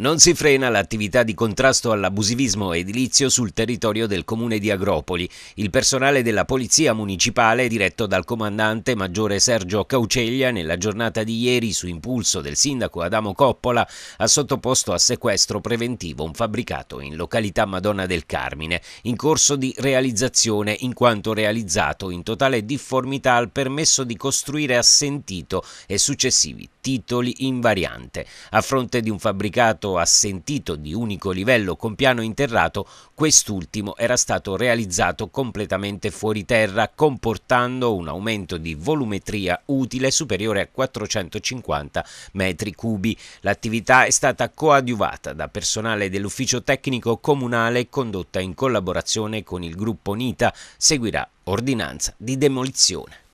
Non si frena l'attività di contrasto all'abusivismo edilizio sul territorio del comune di Agropoli. Il personale della Polizia Municipale, diretto dal comandante maggiore Sergio Cauceglia, nella giornata di ieri, su impulso del sindaco Adamo Coppola, ha sottoposto a sequestro preventivo un fabbricato in località Madonna del Carmine, in corso di realizzazione in quanto realizzato in totale difformità al permesso di costruire assentito e successivi titoli in variante. A fronte di un fabbricato stato assentito di unico livello con piano interrato, quest'ultimo era stato realizzato completamente fuori terra, comportando un aumento di volumetria utile superiore a 450 metri cubi. L'attività è stata coadiuvata da personale dell'ufficio tecnico comunale condotta in collaborazione con il gruppo NITA, seguirà ordinanza di demolizione.